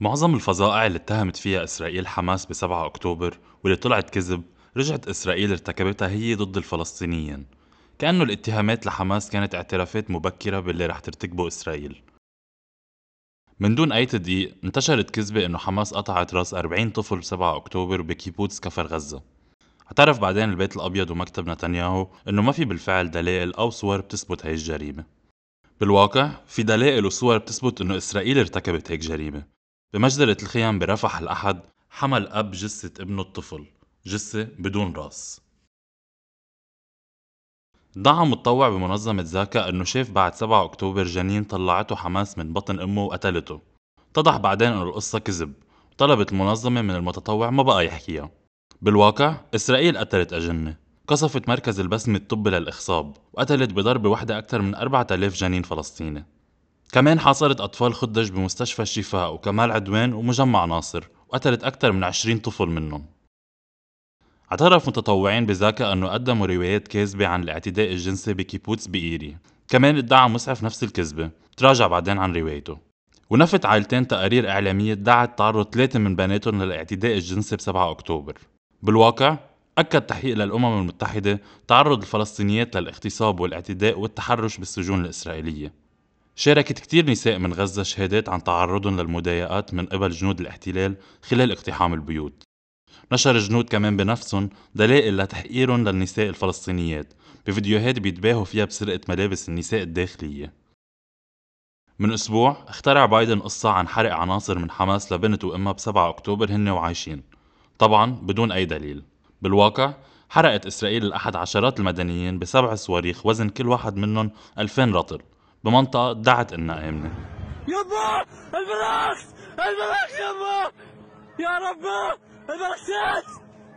معظم الفظائع اللي اتهمت فيها إسرائيل حماس ب 7 أكتوبر واللي طلعت كذب رجعت إسرائيل ارتكبتها هي ضد الفلسطينيين كأنه الاتهامات لحماس كانت اعترافات مبكرة باللي رح ترتكبه إسرائيل من دون أي تدقيق انتشرت كذبة إنه حماس قطعت راس 40 طفل 7 أكتوبر بكيبوتس كفر غزة اعترف بعدين البيت الأبيض ومكتب نتنياهو إنه ما في بالفعل دلائل أو صور بتثبت هاي الجريمة بالواقع في دلائل وصور بتثبت إنه إسرائيل ارتكبت هيك جريمة بمجزرة الخيام برفح الأحد حمل أب جثة ابنه الطفل جثة بدون راس دعا متطوع بمنظمة زاكا أنه شاف بعد 7 أكتوبر جنين طلعته حماس من بطن أمه وقتلته اتضح بعدين أنه القصة كذب وطلبت المنظمة من المتطوع ما بقى يحكيها بالواقع إسرائيل قتلت أجنة قصفت مركز البسمة الطبي للإخصاب وقتلت بضربة واحدة أكثر من 4000 جنين فلسطيني كمان حاصرت أطفال خدج بمستشفى الشفاء وكمال عدوان ومجمع ناصر وقتلت أكثر من 20 طفل منهم اعترف متطوعين بزاكا أنه قدموا روايات كاذبة عن الاعتداء الجنسي بكيبوتس بإيري كمان ادعى مسعف نفس الكذبة تراجع بعدين عن روايته ونفت عائلتين تقارير إعلامية ادعت تعرض ثلاثة من بناتهم للاعتداء الجنسي ب 7 أكتوبر بالواقع أكد تحقيق للأمم المتحدة تعرض الفلسطينيات للاغتصاب والاعتداء والتحرش بالسجون الإسرائيلية شاركت كثير نساء من غزة شهادات عن تعرضهم للمضايقات من قبل جنود الاحتلال خلال اقتحام البيوت نشر الجنود كمان بنفسهم دلائل لتحقيرهم للنساء الفلسطينيات بفيديوهات بيتباهوا فيها بسرقة ملابس النساء الداخلية من أسبوع اخترع بايدن قصة عن حرق عناصر من حماس لبنت وأمها ب 7 أكتوبر هن وعايشين طبعا بدون أي دليل بالواقع حرقت إسرائيل الأحد عشرات المدنيين بسبع صواريخ وزن كل واحد منهم 2000 رطل بمنطقة دعت انها آمنة يابا البلاش البلاش يابا يا رب البلاكسات